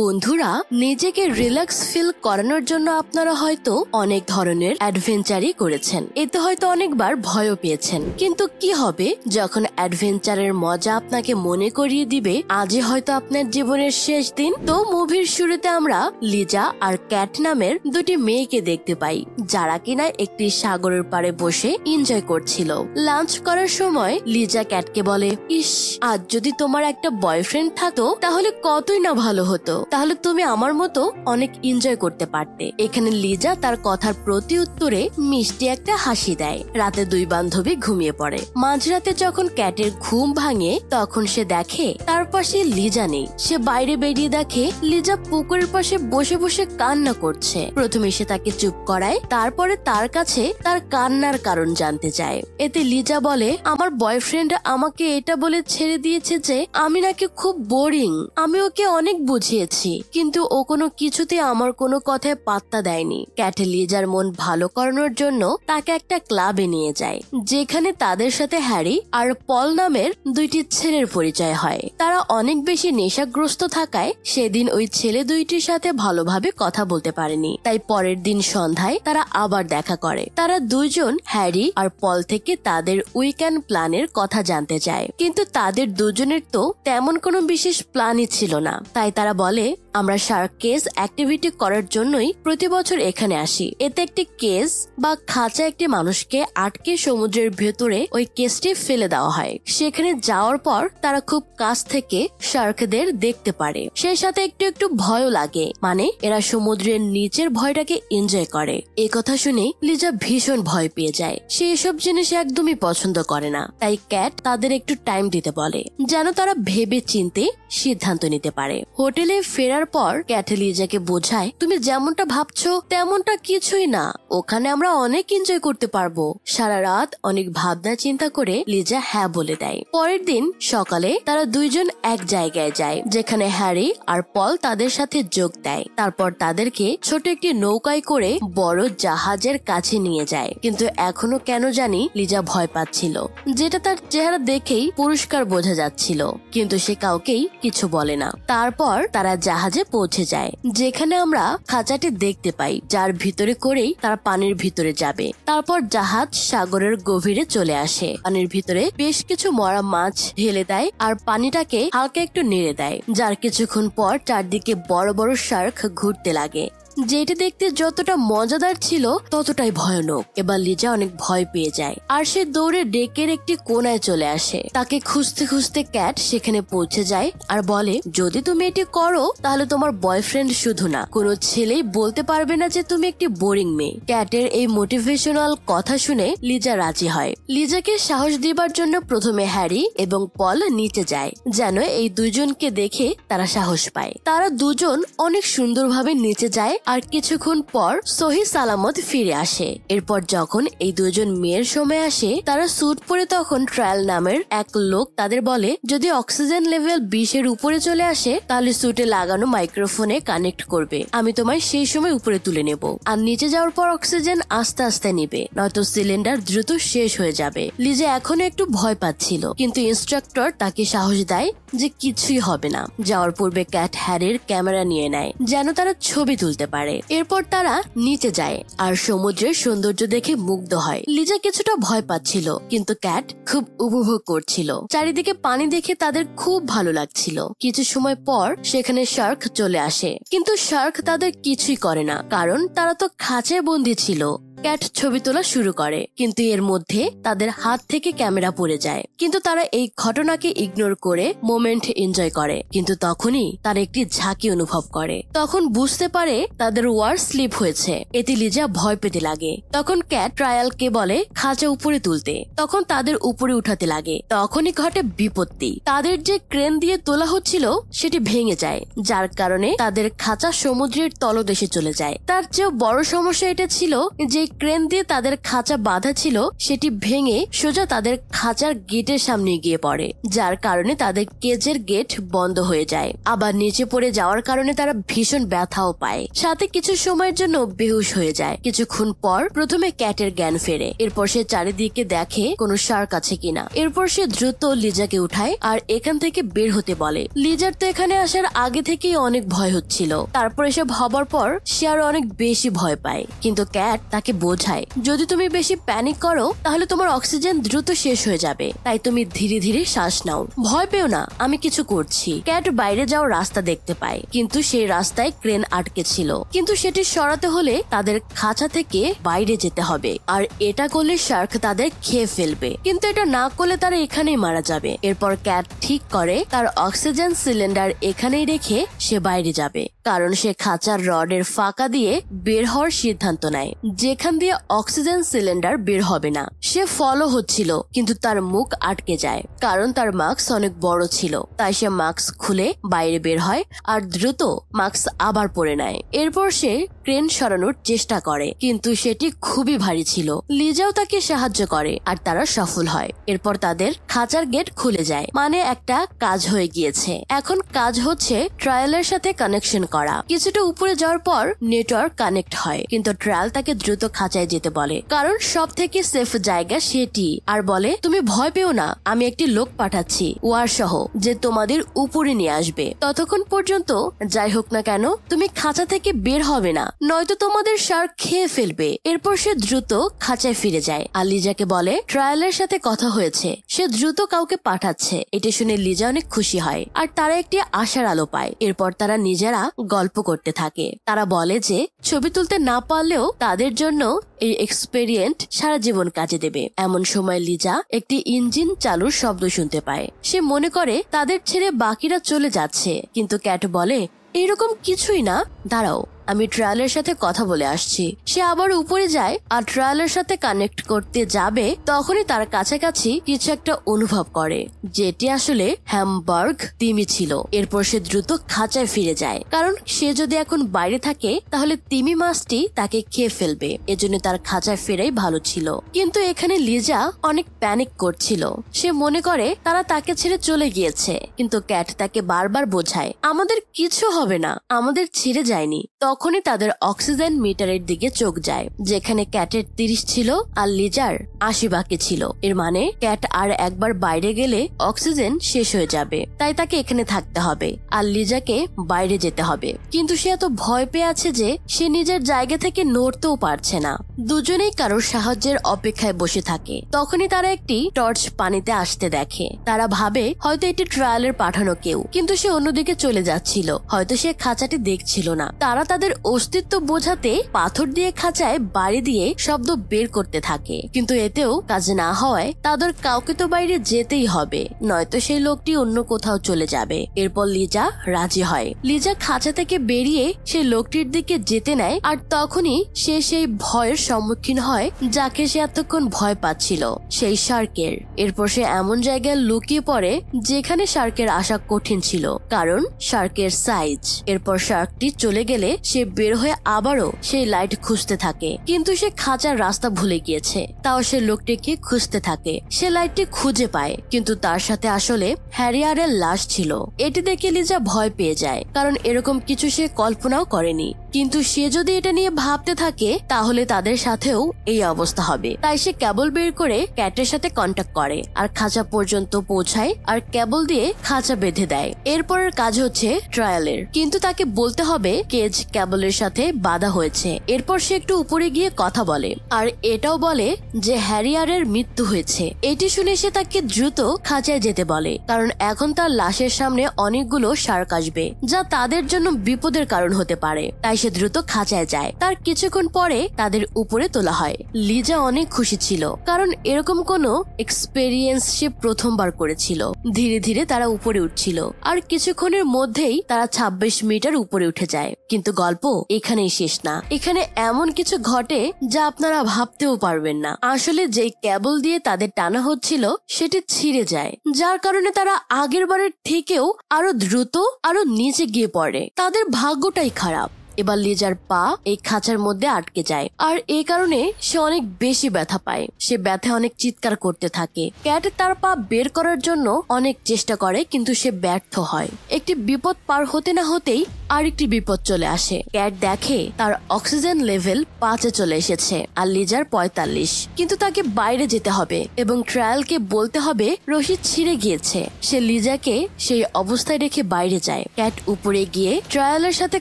বন্ধুরা নিজেকে relax feel করানোর জন্য আপনারা হয়তো অনেক ধরনের অ্যাডভেঞ্চারই করেছেন এতে হয়তো অনেকবার ভয়ও পেয়েছেন কিন্তু কি হবে যখন অ্যাডভেঞ্চারের মজা আপনাকে মনে করিয়ে দিবে আজই হয়তো আপনার জীবনের শেষ দিন তো মুভির শুরুতে আমরা লিজা আর ক্যাট নামের দুটি মেয়েকে দেখতে পাই যারা কিনা একটি সাগরের পাড়ে বসে এনজয় করছিল লাঞ্চ করার সময় লিজা ক্যাটকে বলে ইস আজ যদি তোমার একটা বয়ফ্রেন্ড থাকতো তাহলে কতই না ভালো হতো তাহলে তুমি আমার মতো অনেক এনজয় করতে পারতে এখানে লিজা তার কথার প্রতি উত্তরে মিষ্টি একটা হাসি দেয় রাতে দুই বান্ধবী ঘুমিয়ে পড়ে মাঝরাতে যখন ক্যাটের ঘুম ভাঙে তখন সে দেখে তার পাশে লিজা নেই সে বাইরে বেরিয়ে দেখে লিজা পুকুরের পাশে বসে বসে কান্না করছে প্রথমে সে তাকে চুপ করায় তারপরে তার কাছে তার কান্নার কারণ জানতে চায় এতে লিজা বলে আমার বয়ফ্রেন্ড আমাকে এটা বলে ছেড়ে দিয়েছে যে আমি নাকি খুব বোরিং আমি ওকে অনেক বুঝিয়ে দিয়েছি কিন্তু ও কোনো কিছুতে আমার কোনো কথায় পাত্তা দেয়নি ক্যাটেলিজার মন ভালো করানোর জন্য তাকে একটা ক্লাবে নিয়ে যায় যেখানে তাদের সাথে হ্যারি আর পল নামের দুইটি ছেলের পরিচয় হয় তারা অনেক বেশি নেশাগ্রস্ত থাকায় সেদিন ওই ছেলে দুইটির সাথে ভালোভাবে কথা বলতে পারেনি তাই পরের দিন সন্ধ্যায় তারা আবার দেখা করে তারা দুজন হ্যারি আর পল থেকে তাদের উইকেন্ড প্ল্যানের কথা জানতে চায় কিন্তু তাদের দুজনের তো তেমন কোনো বিশেষ প্ল্যানই ছিল না তাই তারা বলে parler আমরা শার্ক কেস অ্যাক্টিভিটি করার জন্যই প্রতি বছর এখানে আসি এতে একটি কেস বা খাঁচা একটি মানুষকে আটকে সমুদ্রের ভেতরে ওই কেসটি ফেলে দেওয়া হয় সেখানে যাওয়ার পর তারা খুব কাছ থেকে শার্কদের দেখতে পারে সেই সাথে একটু একটু ভয়ও লাগে মানে এরা সমুদ্রের নিচের ভয়টাকে এনজয় করে এ কথা শুনে লিজা ভীষণ ভয় পেয়ে যায় সে এসব জিনিস একদমই পছন্দ করে না তাই ক্যাট তাদের একটু টাইম দিতে বলে যেন তারা ভেবে চিনতে সিদ্ধান্ত নিতে পারে হোটেলে ফেরার করার পর ক্যাটেলিজাকে বোঝায় তুমি যেমনটা ভাবছো তেমনটা কিছুই না ওখানে আমরা অনেক এনজয় করতে পারবো সারা রাত অনেক ভাবনা চিন্তা করে লিজা হ্যাঁ বলে দেয় পরের দিন সকালে তারা দুইজন এক জায়গায় যায় যেখানে হ্যারি আর পল তাদের সাথে যোগ দেয় তারপর তাদেরকে ছোট একটি নৌকায় করে বড় জাহাজের কাছে নিয়ে যায় কিন্তু এখনো কেন জানি লিজা ভয় পাচ্ছিল যেটা তার চেহারা দেখেই পুরস্কার বোঝা যাচ্ছিল কিন্তু সে কাউকেই কিছু বলে না তারপর তারা জাহাজ জাহাজে পৌঁছে যায় যেখানে আমরা খাঁচাটি দেখতে পাই যার ভিতরে করেই তার পানির ভিতরে যাবে তারপর জাহাজ সাগরের গভীরে চলে আসে পানির ভিতরে বেশ কিছু মরা মাছ ঢেলে দেয় আর পানিটাকে হালকা একটু নেড়ে দেয় যার কিছুক্ষণ পর চারদিকে বড় বড় শার্ক ঘুরতে লাগে যেটি দেখতে যতটা মজাদার ছিল ততটাই ভয়ানক এবার লিজা অনেক ভয় পেয়ে যায় আর সে দৌড়ে ডেকের একটি কোনায় চলে আসে তাকে খুঁজতে খুঁজতে ক্যাট সেখানে পৌঁছে যায় আর বলে যদি তুমি এটি করো তাহলে তোমার বয়ফ্রেন্ড শুধু না কোনো ছেলেই বলতে পারবে না যে তুমি একটি বোরিং মেয়ে ক্যাটের এই মোটিভেশনাল কথা শুনে লিজা রাজি হয় লিজাকে সাহস দিবার জন্য প্রথমে হ্যারি এবং পল নিচে যায় যেন এই দুজনকে দেখে তারা সাহস পায় তারা দুজন অনেক সুন্দরভাবে নিচে যায় আর কিছুক্ষণ পর সহি সালামত ফিরে আসে এরপর যখন এই দুজন মেয়ের সময় আসে তারা স্যুট পরে তখন ট্রায়াল নামের এক লোক তাদের বলে যদি অক্সিজেন লেভেল বিশের উপরে চলে আসে তাহলে স্যুটে লাগানো মাইক্রোফোনে কানেক্ট করবে আমি তোমায় সেই সময় উপরে তুলে নেব আর নিচে যাওয়ার পর অক্সিজেন আস্তে আস্তে নিবে নয়তো সিলিন্ডার দ্রুত শেষ হয়ে যাবে লিজে এখনো একটু ভয় পাচ্ছিল কিন্তু ইনস্ট্রাক্টর তাকে সাহস দেয় যে কিছুই হবে না যাওয়ার পূর্বে ক্যাট হ্যারির ক্যামেরা নিয়ে নেয় যেন তারা ছবি তুলতে পারে পারে এরপর তারা নিচে যায় আর সমুদ্রের সৌন্দর্য দেখে মুগ্ধ হয় লিজা কিছুটা ভয় পাচ্ছিল কিন্তু ক্যাট খুব উপভোগ করছিল চারিদিকে পানি দেখে তাদের খুব ভালো লাগছিল কিছু সময় পর সেখানে শার্ক চলে আসে কিন্তু শার্ক তাদের কিছুই করে না কারণ তারা তো খাঁচে বন্দী ছিল ক্যাট ছবি তোলা শুরু করে কিন্তু এর মধ্যে তাদের হাত থেকে ক্যামেরা পড়ে যায় কিন্তু তারা এই ঘটনাকে ইগনোর করে মোমেন্ট এনজয় করে কিন্তু তখনই তার একটি ঝাঁকি অনুভব করে তখন বুঝতে পারে তাদের ওয়ার স্লিপ হয়েছে এতে লিজা ভয় পেতে লাগে তখন ক্যাট ট্রায়ালকে বলে খাঁচা উপরে তুলতে তখন তাদের উপরে উঠাতে লাগে তখনই ঘটে বিপত্তি তাদের যে ক্রেন দিয়ে তোলা হচ্ছিল সেটি ভেঙে যায় যার কারণে তাদের খাঁচা সমুদ্রের তলদেশে চলে যায় তার চেয়েও বড় সমস্যা এটা ছিল যে সেই ক্রেন দিয়ে তাদের খাঁচা বাঁধা ছিল সেটি ভেঙে সোজা তাদের খাঁচার গেটের সামনে গিয়ে পড়ে যার কারণে তাদের কেজের গেট বন্ধ হয়ে যায় আবার নিচে পড়ে যাওয়ার কারণে তারা ভীষণ ব্যথাও পায় সাথে কিছু সময়ের জন্য বেহুশ হয়ে যায় কিছুক্ষণ পর প্রথমে ক্যাটের জ্ঞান ফেরে এরপর সে চারিদিকে দেখে কোন শার্ক আছে কিনা এরপর সে দ্রুত লিজাকে উঠায় আর এখান থেকে বের হতে বলে লিজার তো এখানে আসার আগে থেকেই অনেক ভয় হচ্ছিল তারপর এসব হবার পর সে আর অনেক বেশি ভয় পায় কিন্তু ক্যাট তাকে বোঝায় যদি তুমি বেশি প্যানিক করো তাহলে তোমার অক্সিজেন দ্রুত শেষ হয়ে যাবে তাই তুমি ধীরে ধীরে শ্বাস নাও ভয় পেও না আমি কিছু করছি ক্যাট বাইরে যাওয়ার রাস্তা দেখতে পায় কিন্তু সেই রাস্তায় ক্রেন আটকে ছিল কিন্তু সেটি সরাতে হলে তাদের খাঁচা থেকে বাইরে যেতে হবে আর এটা করলে শার্ক তাদের খেয়ে ফেলবে কিন্তু এটা না করলে তারা এখানেই মারা যাবে এরপর ক্যাট ঠিক করে তার অক্সিজেন সিলিন্ডার এখানেই রেখে সে বাইরে যাবে কারণ সে খাঁচার রডের ফাঁকা দিয়ে বের হওয়ার সিদ্ধান্ত নেয় যেখানে সেখান দিয়ে অক্সিজেন সিলিন্ডার বের হবে না সে ফলো হচ্ছিল কিন্তু তার মুখ আটকে যায় কারণ তার মাস্ক অনেক বড় ছিল তাই সে মাস্ক খুলে বাইরে বের হয় আর দ্রুত মাস্ক আবার পরে নেয় এরপর সে ক্রেন সরানোর চেষ্টা করে কিন্তু সেটি খুবই ভারী ছিল লিজাও তাকে সাহায্য করে আর তারা সফল হয় এরপর তাদের খাঁচার গেট খুলে যায় মানে একটা কাজ হয়ে গিয়েছে এখন কাজ হচ্ছে ট্রায়ালের সাথে কানেকশন করা কিছুটা উপরে যাওয়ার পর নেটওয়ার্ক কানেক্ট হয় কিন্তু ট্রায়াল তাকে দ্রুত খাঁচায় যেতে বলে কারণ সব থেকে সেফ জায়গা সেটি আর বলে তুমি ভয় পেও না আমি একটি লোক পাঠাচ্ছি ওয়ার সহ যে তোমাদের উপরে নিয়ে আসবে ততক্ষণ পর্যন্ত যাই হোক না কেন তুমি খাঁচা থেকে বের হবে না নয়তো তোমাদের শার্ক খেয়ে ফেলবে এরপর সে দ্রুত খাঁচায় ফিরে যায় আর লিজাকে বলে ট্রায়ালের সাথে কথা হয়েছে সে দ্রুত কাউকে পাঠাচ্ছে এটি শুনে লিজা অনেক খুশি হয় আর তারা একটি আশার আলো পায় এরপর তারা নিজেরা গল্প করতে থাকে তারা বলে যে ছবি তুলতে না পারলেও তাদের জন্য এই এক্সপেরিয়েন্ট সারা জীবন কাজে দেবে এমন সময় লিজা একটি ইঞ্জিন চালুর শব্দ শুনতে পায় সে মনে করে তাদের ছেড়ে বাকিরা চলে যাচ্ছে কিন্তু ক্যাট বলে এরকম কিছুই না দাঁড়াও আমি ট্রায়ালের সাথে কথা বলে আসছি সে আবার উপরে যায় আর ট্রায়ালের সাথে কানেক্ট করতে যাবে তখনই তার কাছাকাছি কিছু একটা অনুভব করে যেটি আসলে হ্যামবার্গ তিমি ছিল এরপর সে দ্রুত খাঁচায় ফিরে যায় কারণ সে যদি এখন বাইরে থাকে তাহলে তিমি মাছটি তাকে খেয়ে ফেলবে এজন্য তার খাঁচায় ফেরাই ভালো ছিল কিন্তু এখানে লিজা অনেক প্যানিক করছিল সে মনে করে তারা তাকে ছেড়ে চলে গিয়েছে কিন্তু ক্যাট তাকে বারবার বোঝায় আমাদের কিছু হবে না আমাদের ছেড়ে যায়নি তখন তখনই তাদের অক্সিজেন মিটারের দিকে চোখ যায় যেখানে ক্যাটের তিরিশ ছিল আর লিজার আশি বাকি ছিল এর মানে ক্যাট আর একবার বাইরে গেলে অক্সিজেন শেষ হয়ে যাবে তাই তাকে এখানে থাকতে হবে আর লিজাকে বাইরে যেতে হবে কিন্তু সে এত ভয় পেয়ে আছে যে সে নিজের জায়গা থেকে নড়তেও পারছে না দুজনেই কারোর সাহায্যের অপেক্ষায় বসে থাকে তখনই তারা একটি টর্চ পানিতে আসতে দেখে তারা ভাবে হয়তো এটি ট্রায়ালের পাঠানো কেউ কিন্তু সে অন্যদিকে চলে যাচ্ছিল হয়তো সে খাঁচাটি দেখছিল না তারা তাদের তাদের অস্তিত্ব বোঝাতে পাথর দিয়ে খাঁচায় বাড়ি দিয়ে শব্দ বের করতে থাকে কিন্তু এতেও কাজ না হওয়ায় তাদের কাউকে তো বাইরে যেতেই হবে নয়তো সেই লোকটি অন্য কোথাও চলে যাবে এরপর লিজা রাজি হয় লিজা খাঁচা থেকে বেরিয়ে সেই লোকটির দিকে যেতে নেয় আর তখনই সে সেই ভয়ের সম্মুখীন হয় যাকে সে এতক্ষণ ভয় পাচ্ছিল সেই সার্কের এরপর সে এমন জায়গায় লুকিয়ে পড়ে যেখানে সার্কের আসা কঠিন ছিল কারণ সার্কের সাইজ এরপর সার্কটি চলে গেলে সে সে বের হয়ে আবারও সেই লাইট খুঁজতে থাকে কিন্তু সে খাঁচার রাস্তা ভুলে গিয়েছে তাও সে লোকটিকে খুঁজতে থাকে সে লাইটটি খুঁজে পায় কিন্তু তার সাথে আসলে হ্যারিয়ারের লাশ ছিল এটি দেখে লিজা ভয় পেয়ে যায় কারণ এরকম কিছু সে কল্পনাও করেনি কিন্তু সে যদি এটা নিয়ে ভাবতে থাকে তাহলে তাদের সাথেও এই অবস্থা হবে তাই সে কেবল বের করে ক্যাটের সাথে কন্ট্যাক্ট করে আর খাঁচা পর্যন্ত পৌঁছায় আর কেবল দিয়ে খাঁচা বেঁধে দেয় এরপরের কাজ হচ্ছে ট্রায়ালের কিন্তু তাকে বলতে হবে কেজ কেবলের সাথে বাধা হয়েছে এরপর সে একটু উপরে গিয়ে কথা বলে আর এটাও বলে যে হ্যারিয়ারের মৃত্যু হয়েছে এটি শুনে সে তাকে দ্রুত খাঁচায় যেতে বলে কারণ এখন তার লাশের সামনে অনেকগুলো সার্ক আসবে যা তাদের জন্য বিপদের কারণ হতে পারে তাই সে সে দ্রুত খাঁচায় যায় তার কিছুক্ষণ পরে তাদের উপরে তোলা হয় লিজা অনেক খুশি ছিল কারণ এরকম কোনো এক্সপেরিয়েন্স সে প্রথমবার করেছিল ধীরে ধীরে তারা উপরে উঠছিল আর কিছুক্ষণের মধ্যেই তারা ২৬ মিটার উপরে উঠে যায় কিন্তু গল্প এখানেই শেষ না এখানে এমন কিছু ঘটে যা আপনারা ভাবতেও পারবেন না আসলে যে কেবল দিয়ে তাদের টানা হচ্ছিল সেটি ছিঁড়ে যায় যার কারণে তারা আগের বারের থেকেও আরো দ্রুত আরো নিচে গিয়ে পড়ে তাদের ভাগ্যটাই খারাপ এবার লেজার পা এই খাঁচার মধ্যে আটকে যায় আর এই কারণে সে অনেক বেশি ব্যথা পায় সে ব্যথা অনেক চিৎকার করতে থাকে ক্যাট তার পা বের করার জন্য অনেক চেষ্টা করে কিন্তু সে ব্যর্থ হয় একটি বিপদ পার হতে না হতেই আরেকটি বিপদ চলে আসে ক্যাট দেখে তার অক্সিজেন লেভেল পাঁচে চলে এসেছে আর লেজার পঁয়তাল্লিশ কিন্তু তাকে বাইরে যেতে হবে এবং ট্রায়ালকে বলতে হবে রশিদ ছিঁড়ে গিয়েছে সে লিজাকে সেই অবস্থায় রেখে বাইরে যায় ক্যাট উপরে গিয়ে ট্রায়ালের সাথে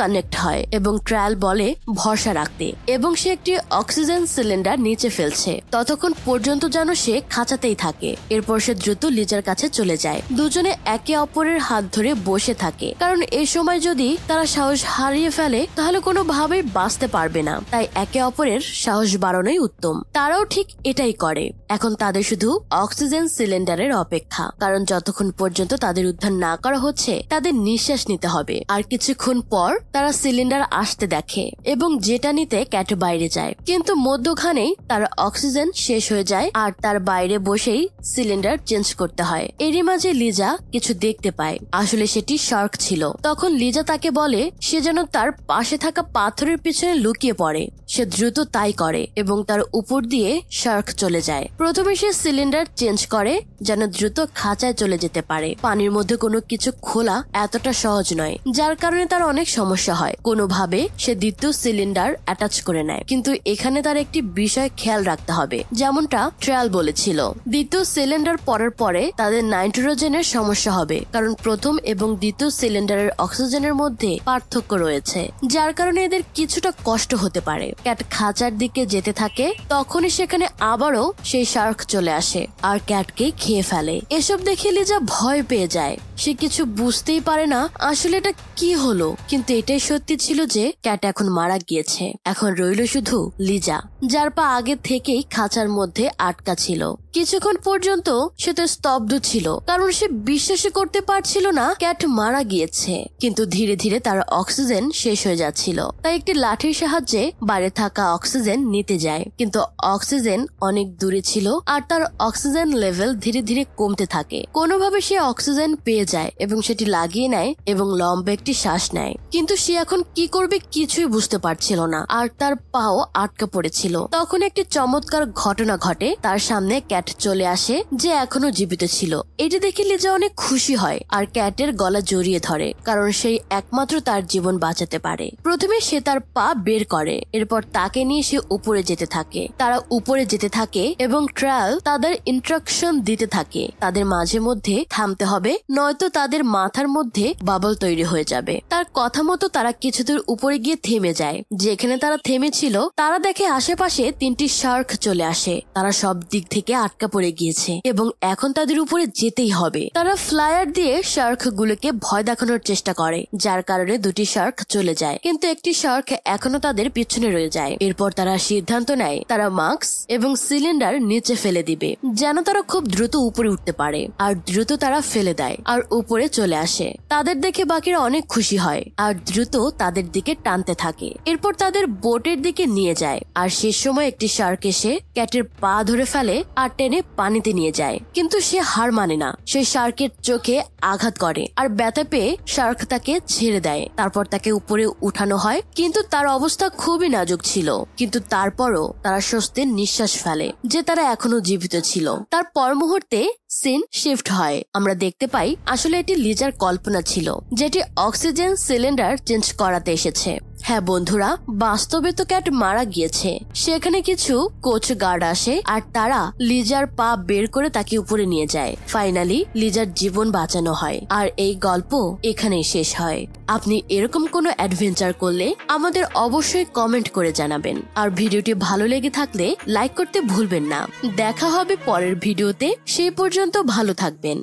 কানেক্ট হয় এবং ট্রায়াল বলে ভরসা রাখতে এবং সে একটি অক্সিজেন সিলিন্ডার নিচে ফেলছে ততক্ষণ পর্যন্ত যেন সে খাঁচাতেই থাকে এরপর সে দ্রুত লিজার কাছে চলে যায় দুজনে একে অপরের হাত ধরে বসে থাকে কারণ এ সময় যদি তারা সাহস হারিয়ে ফেলে তাহলে কোনোভাবেই বাঁচতে পারবে না তাই একে অপরের সাহস বাড়ানোই উত্তম তারাও ঠিক এটাই করে এখন তাদের শুধু অক্সিজেন সিলিন্ডারের অপেক্ষা কারণ যতক্ষণ পর্যন্ত তাদের উদ্ধার না করা হচ্ছে তাদের নিঃশ্বাস নিতে হবে আর কিছুক্ষণ পর তারা সিলিন্ডার তারা আসতে দেখে এবং যেটা নিতে ক্যাট বাইরে যায় কিন্তু মধ্যখানেই তার অক্সিজেন শেষ হয়ে যায় আর তার বাইরে বসেই সিলিন্ডার চেঞ্জ করতে হয় এরই মাঝে লিজা কিছু দেখতে পায় আসলে সেটি শার্ক ছিল তখন লিজা তাকে বলে সে যেন তার পাশে থাকা পাথরের পিছনে লুকিয়ে পড়ে সে দ্রুত তাই করে এবং তার উপর দিয়ে শার্ক চলে যায় প্রথমে সে সিলিন্ডার চেঞ্জ করে যেন দ্রুত খাঁচায় চলে যেতে পারে পানির মধ্যে কোনো কিছু খোলা এতটা সহজ নয় যার কারণে তার অনেক সমস্যা হয় কোনো ভাবে সে দ্বিতীয় সিলিন্ডার অ্যাটাচ করে নেয় কিন্তু এখানে তার একটি বিষয় খেয়াল রাখতে হবে যেমনটা ট্রায়াল বলেছিল দ্বিতীয় সিলিন্ডার পরের পরে তাদের নাইট্রোজেনের সমস্যা হবে কারণ প্রথম এবং দ্বিতীয় সিলিন্ডারের অক্সিজেনের মধ্যে পার্থক্য রয়েছে যার কারণে এদের কিছুটা কষ্ট হতে পারে ক্যাট খাঁচার দিকে যেতে থাকে তখনই সেখানে আবারও সেই শার্ক চলে আসে আর ক্যাটকে খেয়ে ফেলে এসব দেখে লিজা ভয় পেয়ে যায় সে কিছু বুঝতেই পারে না আসলে এটা কি হলো কিন্তু এটাই সত্যি ছিল বলেছিল যে ক্যাট এখন মারা গিয়েছে এখন রইল শুধু লিজা যার পা আগে থেকেই খাঁচার মধ্যে আটকা ছিল কিছুক্ষণ পর্যন্ত সে তো স্তব্ধ ছিল কারণ সে বিশ্বাসই করতে পারছিল না ক্যাট মারা গিয়েছে কিন্তু ধীরে ধীরে তার অক্সিজেন শেষ হয়ে যাচ্ছিল তাই একটি লাঠির সাহায্যে বাইরে থাকা অক্সিজেন নিতে যায় কিন্তু অক্সিজেন অনেক দূরে ছিল আর তার অক্সিজেন লেভেল ধীরে ধীরে কমতে থাকে কোনোভাবে সে অক্সিজেন পেয়ে যায় এবং সেটি লাগিয়ে নেয় এবং লম্বা একটি শ্বাস নেয় কিন্তু সে এখন কি করবে কিছুই বুঝতে পারছিল না আর তার পাও আটকা পড়েছিল তখন একটি চমৎকার ঘটনা ঘটে তার সামনে ক্যাট চলে আসে যে এখনো জীবিত ছিল এটি দেখে লিজা অনেক খুশি হয় আর ক্যাটের গলা জড়িয়ে ধরে কারণ সেই একমাত্র তার জীবন বাঁচাতে পারে প্রথমে সে তার পা বের করে এরপর তাকে নিয়ে সে উপরে যেতে থাকে তারা উপরে যেতে থাকে এবং ট্রায়াল তাদের ইন্ট্রাকশন দিতে থাকে তাদের মাঝে মধ্যে থামতে হবে নয়তো তাদের মাথার মধ্যে বাবল তৈরি হয়ে যাবে তার কথা মতো তারা কিছুদূর উপরে গিয়ে থেমে যায় যেখানে তারা থেমেছিল তারা দেখে আশেপাশে তিনটি শার্ক চলে আসে তারা সব দিক থেকে আটকা পড়ে গিয়েছে এবং এখন তাদের উপরে যেতেই হবে তারা ফ্লায়ার দিয়ে শার্ক গুলোকে ভয় দেখানোর চেষ্টা করে যার কারণে দুটি শার্ক চলে যায় কিন্তু একটি শার্ক এখনো তাদের পিছনে রয়ে যায় এরপর তারা সিদ্ধান্ত নেয় তারা মাস্ক এবং সিলিন্ডার নিচে ফেলে দিবে যেন তারা খুব দ্রুত উপরে উঠতে পারে আর দ্রুত তারা ফেলে দেয় আর উপরে চলে আসে তাদের দেখে বাকিরা অনেক খুশি হয় আর দ্রুত তাদের দিকে টানতে থাকে এরপর তাদের বোটের দিকে নিয়ে যায় আর সে সময় একটি শার্ক এসে ক্যাটের পা ধরে ফেলে আর টেনে পানিতে নিয়ে যায় কিন্তু সে হার মানে না সে শার্কের চোখে আঘাত করে আর ব্যথা পেয়ে শার্ক তাকে ছেড়ে দেয় তারপর তাকে উপরে উঠানো হয় কিন্তু তার অবস্থা খুবই নাজুক ছিল কিন্তু তারপরও তারা স্বস্তির নিঃশ্বাস ফেলে যে তারা এখনো জীবিত ছিল তার পর মুহূর্তে সিন শিফট হয় আমরা দেখতে পাই আসলে এটি লিজার কল্পনা ছিল যেটি অক্সিজেন সিলিন্ডার চেঞ্জ করাতে এসেছে হ্যাঁ বন্ধুরা বাস্তবে তো ক্যাট মারা গিয়েছে সেখানে কিছু কোচ গার্ড আসে আর তারা লিজার পা বের করে তাকে উপরে নিয়ে যায় ফাইনালি লিজার জীবন বাঁচানো হয় আর এই গল্প এখানেই শেষ হয় আপনি এরকম কোনো অ্যাডভেঞ্চার করলে আমাদের অবশ্যই কমেন্ট করে জানাবেন আর ভিডিওটি ভালো লেগে থাকলে লাইক করতে ভুলবেন না দেখা হবে পরের ভিডিওতে সেই পর্যন্ত ভালো থাকবেন